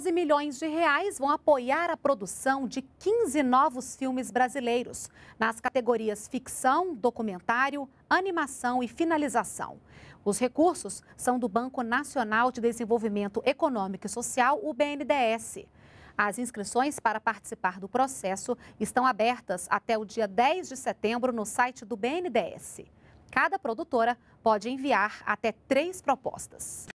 12 milhões de reais vão apoiar a produção de 15 novos filmes brasileiros, nas categorias ficção, documentário, animação e finalização. Os recursos são do Banco Nacional de Desenvolvimento Econômico e Social, o BNDES. As inscrições para participar do processo estão abertas até o dia 10 de setembro no site do BNDES. Cada produtora pode enviar até três propostas.